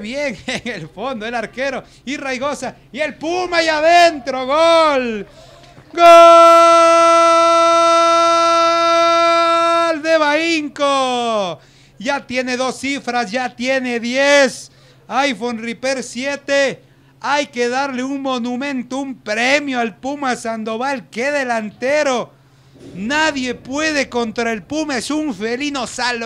bien en el fondo el arquero y Raigosa y el Puma y adentro gol gol de Bainco ya tiene dos cifras ya tiene 10 iPhone Repair 7 hay que darle un monumento un premio al Puma Sandoval que delantero nadie puede contra el Puma es un felino salvo